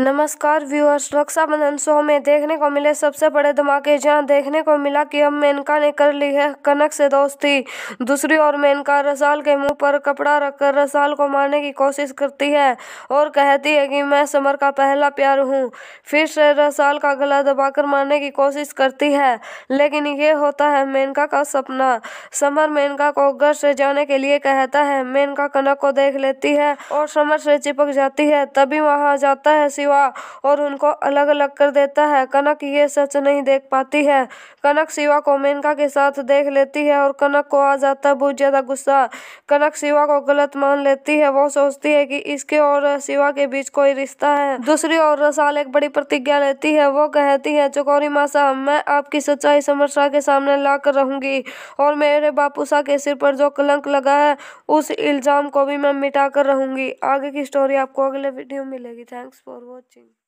नमस्कार viewers Rakshabandhan show में देखने को मिले सबसे बड़े धमाके जहां देखने को मिला कि अब मेनका ने कर ली है कनक से दोस्ती दूसरी ओर मेनका रसाल के मुंह पर कपड़ा रखकर रसाल को मारने की कोशिश करती है और कहती है कि मैं समर का पहला प्यार हूं फिर से रसाल का गला दबाकर मारने की कोशिश करती है लेकिन ये होता है मेनका का सपना समर मेनका को घर से जाने के लिए कहता है मेनका कनक को देख लेती है और समर से चिपक जाती है तभी वहां जाता है शिव शिवा और उनको अलग अलग कर देता है कनक ये सच नहीं देख पाती है कनक शिवा को मेनका के साथ देख लेती है और कनक को आ जाता है बहुत ज़्यादा गुस्सा कनक शिवा को गलत मान लेती है वो सोचती है कि इसके और शिवा के बीच कोई रिश्ता है दूसरी ओर रसाल एक बड़ी प्रतिज्ञा लेती है वो कहती है चकोरी मासा मैं आपकी सच्चाई समरसा के सामने ला कर रहूंगी और मेरे बापूसा के सिर पर जो कलंक लगा है उस इल्ज़ाम को भी मैं मिटा कर रहूंगी आगे की स्टोरी आपको अगले वीडियो में मिलेगी थैंक्स फॉर watching